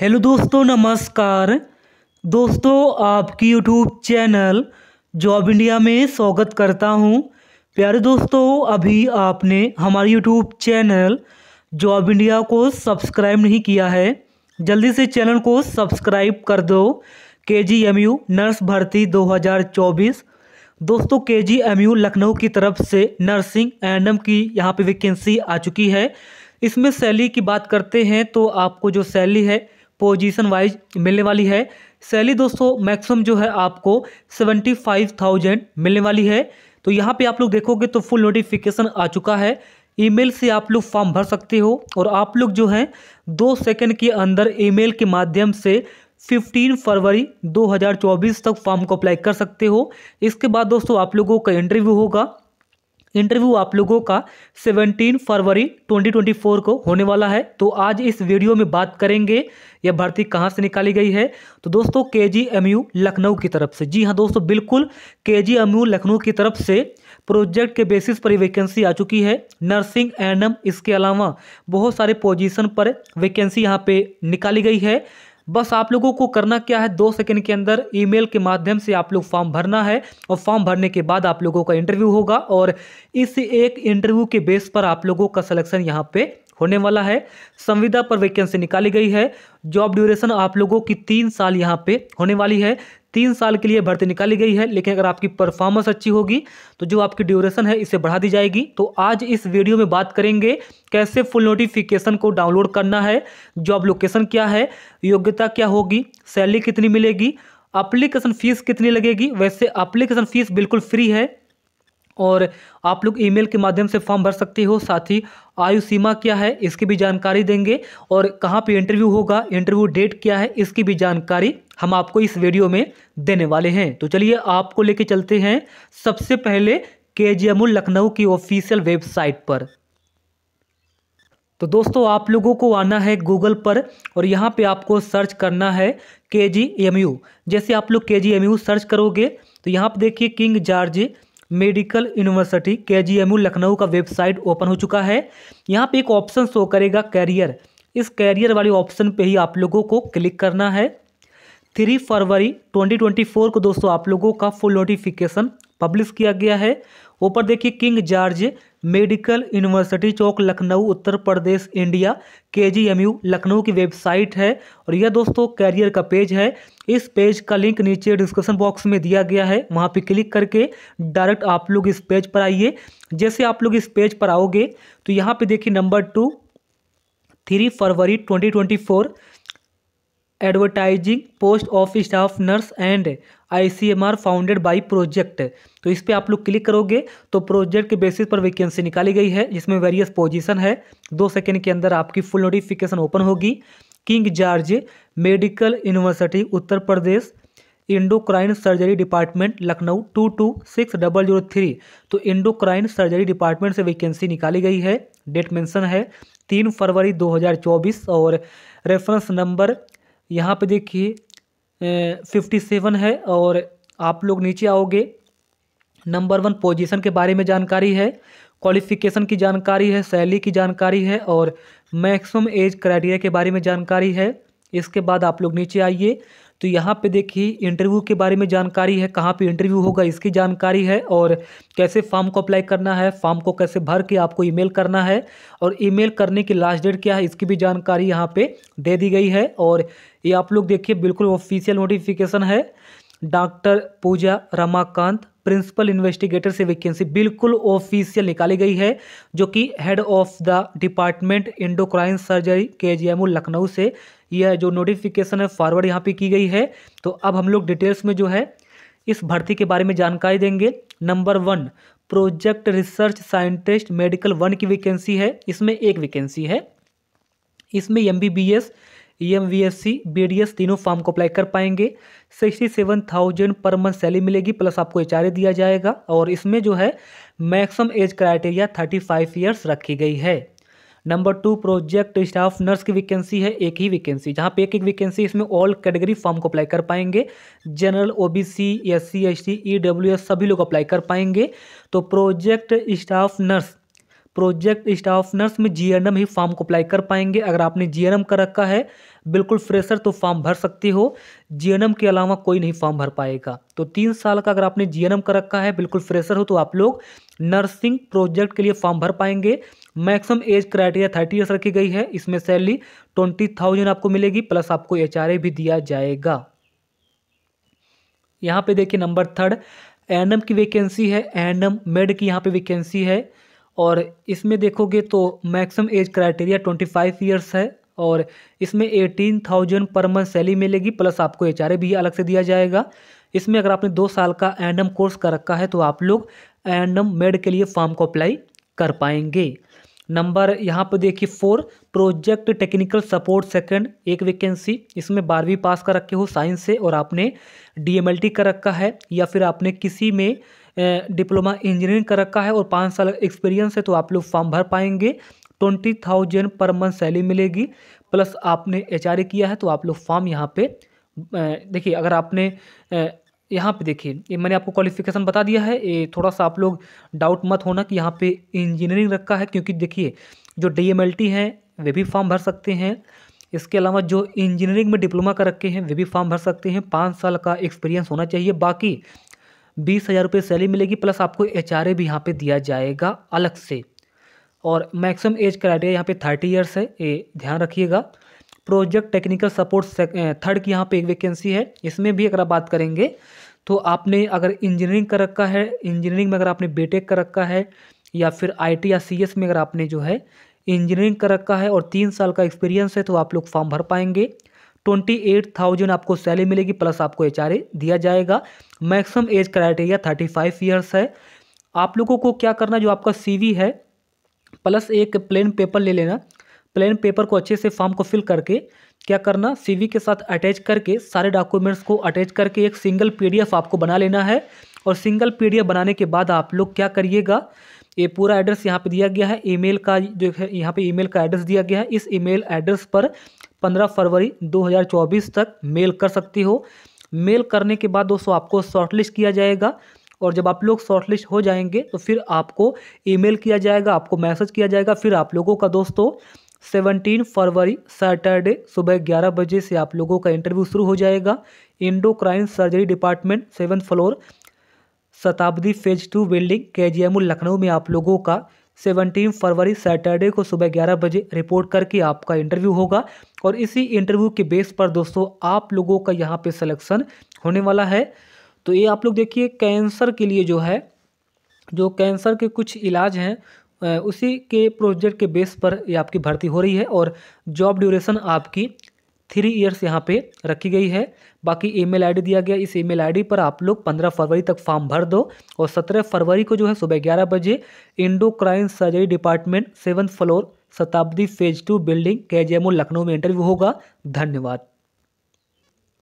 hello दोस्तों नमस्कार दोस्तों आपकी यूट्यूब चैनल जॉब इंडिया में स्वागत करता हूं प्यारे दोस्तों अभी आपने हमारे यूट्यूब चैनल जॉब इंडिया को सब्सक्राइब नहीं किया है जल्दी से चैनल को सब्सक्राइब कर दो के जी एम यू नर्स भर्ती 2024 दोस्तों के जी एम यू लखनऊ की तरफ से नर्सिंग एंड एम की यहाँ पर वैकेंसी आ चुकी है इसमें सैली की बात करते हैं तो आपको जो सैली है पोजीशन वाइज मिलने वाली है सैली दोस्तों मैक्सिमम जो है आपको सेवेंटी फाइव थाउजेंड मिलने वाली है तो यहाँ पे आप लोग देखोगे तो फुल नोटिफिकेशन आ चुका है ईमेल से आप लोग फॉर्म भर सकते हो और आप लोग जो हैं दो सेकेंड के अंदर ई के माध्यम से 15 फरवरी 2024 तक फॉर्म को अप्लाई कर सकते हो इसके बाद दोस्तों आप लोगों का इंटरव्यू होगा इंटरव्यू आप लोगों का 17 फरवरी 2024 को होने वाला है तो आज इस वीडियो में बात करेंगे यह भर्ती कहाँ से निकाली गई है तो दोस्तों के लखनऊ की तरफ से जी हाँ दोस्तों बिल्कुल के लखनऊ की तरफ से प्रोजेक्ट के बेसिस पर वैकेंसी आ चुकी है नर्सिंग एनम इसके अलावा बहुत सारे पोजीशन पर वैकेंसी यहाँ पे निकाली गई है बस आप लोगों को करना क्या है दो सेकेंड के अंदर ईमेल के माध्यम से आप लोग फॉर्म भरना है और फॉर्म भरने के बाद आप लोगों का इंटरव्यू होगा और इस एक इंटरव्यू के बेस पर आप लोगों का सलेक्शन यहाँ पे होने वाला है संविदा पर वैकेंसी निकाली गई है जॉब ड्यूरेशन आप लोगों की तीन साल यहाँ पे होने वाली है तीन साल के लिए भर्ती निकाली गई है लेकिन अगर आपकी परफॉर्मेंस अच्छी होगी तो जो आपकी ड्यूरेशन है इसे बढ़ा दी जाएगी तो आज इस वीडियो में बात करेंगे कैसे फुल नोटिफिकेशन को डाउनलोड करना है जॉब लोकेशन क्या है योग्यता क्या होगी सैलरी कितनी मिलेगी अप्लीकेशन फ़ीस कितनी लगेगी वैसे अप्लीकेशन फ़ीस बिल्कुल फ्री है और आप लोग ईमेल के माध्यम से फॉर्म भर सकते हो साथ ही आयु सीमा क्या है इसकी भी जानकारी देंगे और कहाँ पे इंटरव्यू होगा इंटरव्यू डेट क्या है इसकी भी जानकारी हम आपको इस वीडियो में देने वाले हैं तो चलिए आपको लेके चलते हैं सबसे पहले के लखनऊ की ऑफिशियल वेबसाइट पर तो दोस्तों आप लोगों को आना है गूगल पर और यहाँ पे आपको सर्च करना है के जैसे आप लोग के सर्च करोगे तो यहाँ पे देखिए किंग जॉर्ज मेडिकल यूनिवर्सिटी के लखनऊ का वेबसाइट ओपन हो चुका है यहाँ पे एक ऑप्शन शो करेगा कैरियर इस कैरियर वाले ऑप्शन पे ही आप लोगों को क्लिक करना है थ्री फरवरी 2024 को दोस्तों आप लोगों का फुल नोटिफिकेशन पब्लिश किया गया है ऊपर देखिए किंग जॉर्ज मेडिकल यूनिवर्सिटी चौक Lucknow Uttar Pradesh India K G M you Lucknow की वेबसाइट है और यह दोस्तों कैरियर का पेज है इस पेज का लिंक नीचे डिस्क्रिप्शन बॉक्स में दिया गया है वहाँ पे क्लिक करके डायरेक्ट आप लोग इस पेज पर आइए जैसे आप लोग इस पेज पर आओगे तो यहाँ पे देखिए नंबर टू थ्री फरवरी twenty twenty four advertising post office of nurse and ICMR founded by project तो इस पर आप लोग क्लिक करोगे तो प्रोजेक्ट के बेसिस पर वैकेंसी निकाली गई है जिसमें वेरियस पोजीशन है दो सेकेंड के अंदर आपकी फुल नोटिफिकेशन ओपन होगी King George medical university Uttar Pradesh endocrine surgery department Lucknow two two six double zero three तो इंडोक्राइन सर्जरी डिपार्टमेंट से वैकेंसी निकाली गई है डेट मेंशन है तीन फरवरी दो हज़ार चौबीस और रेफरेंस नंबर यहाँ पे देखिए फिफ्टी सेवन है और आप लोग नीचे आओगे नंबर वन पोजीशन के बारे में जानकारी है क्वालिफिकेशन की जानकारी है सैली की जानकारी है और मैक्सिमम एज क्राइटेरिया के बारे में जानकारी है इसके बाद आप लोग नीचे आइए तो यहाँ पे देखिए इंटरव्यू के बारे में जानकारी है कहाँ पे इंटरव्यू होगा इसकी जानकारी है और कैसे फॉर्म को अप्लाई करना है फॉर्म को कैसे भर के आपको ईमेल करना है और ईमेल करने की लास्ट डेट क्या है इसकी भी जानकारी यहाँ पे दे दी गई है और ये आप लोग देखिए बिल्कुल ऑफिशियल नोटिफिकेशन है doctor Pooja Ramakant principal investigator से वैकेंसी बिल्कुल ऑफिशियल निकाली गई है जो कि head of the department endocrine surgery K G Lucknow से यह जो नोटिफिकेशन है फॉरवर्ड यहाँ पे की गई है तो अब हम लोग डिटेल्स में जो है इस भर्ती के बारे में जानकारी देंगे number one project research scientist medical one की वैकेंसी है इसमें एक वैकेंसी है इसमें M B B S M V S C B D S तीनों फॉर्म को अप्लाई कर पाएंगे sixty seven thousand per month salary मिलेगी प्लस आपको एच आर दिया जाएगा और इसमें जो है maximum age criteria thirty five years रखी गई है number two project staff nurse की वैकेंसी है एक ही वैकेंसी जहाँ पे एक एक वैकेंसी इसमें ऑल कैटेगरी फॉर्म को अप्लाई कर पाएंगे general O T E W S सभी लोग अप्लाई कर पाएंगे तो project staff nurse project staff nurse में जी ही फॉर्म को अप्लाई कर पाएंगे अगर आपने जी कर रखा है बिल्कुल फ्रेशर तो फॉर्म भर सकती हो जी के अलावा कोई नहीं फॉर्म भर पाएगा तो तीन साल का अगर आपने जी कर रखा है बिल्कुल फ्रेशर हो तो आप लोग नर्सिंग प्रोजेक्ट के लिए फॉर्म भर पाएंगे maximum age criteria thirty years रखी गई है इसमें सैलरी ट्वेंटी थाउजेंड आपको मिलेगी प्लस आपको एच भी दिया जाएगा यहाँ पे देखिए नंबर थर्ड एनएम की वैकेंसी है एनएम मेड की यहाँ पे वैकेंसी है और इसमें देखोगे तो maximum age criteria twenty five years है और इसमें eighteen thousand per month salary मिलेगी प्लस आपको एच भी अलग से दिया जाएगा इसमें अगर आपने दो साल का एंडम कोर्स कर रखा है तो आप लोग एंडम मेड के लिए फॉर्म को अप्लाई कर पाएंगे नंबर यहाँ पर देखिए four project technical support second एक वैकेंसी इसमें बारहवीं पास कर रखे हो साइंस से और आपने डीएमएलटी कर रखा है या फिर आपने किसी में डिप्लोमा इंजीनियरिंग कर रखा है और पाँच साल एक्सपीरियंस है तो आप लोग फॉर्म भर पाएंगे twenty thousand per month salary मिलेगी प्लस आपने एच किया है तो आप लोग फॉर्म यहाँ पे देखिए अगर आपने यहाँ पे देखिए ये मैंने आपको क्वालिफिकेशन बता दिया है ये थोड़ा सा आप लोग डाउट मत होना कि यहाँ पे इंजीनियरिंग रखा है क्योंकि देखिए जो डी एम हैं वे भी फॉर्म भर सकते हैं इसके अलावा जो इंजीनियरिंग में डिप्लोमा कर रखे हैं वे भी फॉर्म भर सकते हैं पाँच साल का एक्सपीरियंस होना चाहिए बाकी बीस हज़ार रुपये सैलरी मिलेगी प्लस आपको एच भी यहाँ पर दिया जाएगा अलग से और मैक्सिमम एज क्राइटेरिया यहाँ पे थर्टी ईयर्स है ये ध्यान रखिएगा प्रोजेक्ट टेक्निकल सपोर्ट थर्ड की यहाँ पे एक वैकेंसी है इसमें भी अगर आप बात करेंगे तो आपने अगर इंजीनियरिंग कर रखा है इंजीनियरिंग में अगर आपने बी कर रखा है या फिर आई या सी में अगर आपने जो है इंजीनियरिंग कर रखा है और तीन साल का एक्सपीरियंस है तो आप लोग फॉर्म भर पाएंगे ट्वेंटी एट थाउजेंड आपको सैलरी मिलेगी प्लस आपको एच दिया जाएगा maximum age criteria thirty five years है आप लोगों को क्या करना जो आपका सी है प्लस एक प्लेन पेपर ले लेना प्लेन पेपर को अच्छे से फॉर्म को फिल करके क्या करना सी के साथ अटैच करके सारे डॉक्यूमेंट्स को अटैच करके एक सिंगल पी आपको बना लेना है और सिंगल पी बनाने के बाद आप लोग क्या करिएगा ये पूरा एड्रेस यहाँ पे दिया गया है ईमेल का जो है यहाँ पे ईमेल का एड्रेस दिया गया है इस ईमेल एड्रेस पर 15 फरवरी 2024 तक मेल कर सकती हो मेल करने के बाद दोस्तों आपको शॉर्टलिस्ट किया जाएगा और जब आप लोग शॉर्टलिस्ट हो जाएंगे तो फिर आपको ईमेल किया जाएगा आपको मैसेज किया जाएगा फिर आप लोगों का दोस्तों सेवनटीन फरवरी सैटरडे सुबह ग्यारह बजे से आप लोगों का इंटरव्यू शुरू हो जाएगा endo surgery department seven floor Shatabdi phase two building के लखनऊ में आप लोगों का सेवनटीन फरवरी सैटरडे को सुबह ग्यारह बजे रिपोर्ट करके आपका इंटरव्यू होगा और इसी इंटरव्यू के बेस पर दोस्तों आप लोगों का यहाँ पे सिलेक्शन होने वाला है तो ये आप लोग देखिए कैंसर के लिए जो है जो कैंसर के कुछ इलाज हैं उसी के प्रोजेक्ट के बेस पर ये आपकी भर्ती हो रही है और जॉब ड्यूरेशन आपकी थ्री इयर्स यहाँ पे रखी गई है बाकी ईमेल आईडी दिया गया इस ईमेल आईडी पर आप लोग 15 फरवरी तक फॉर्म भर दो और 17 फरवरी को जो है सुबह 11 बजे endocrine surgery department seventh floor Shatabdi phase two building के लखनऊ में इंटरव्यू होगा धन्यवाद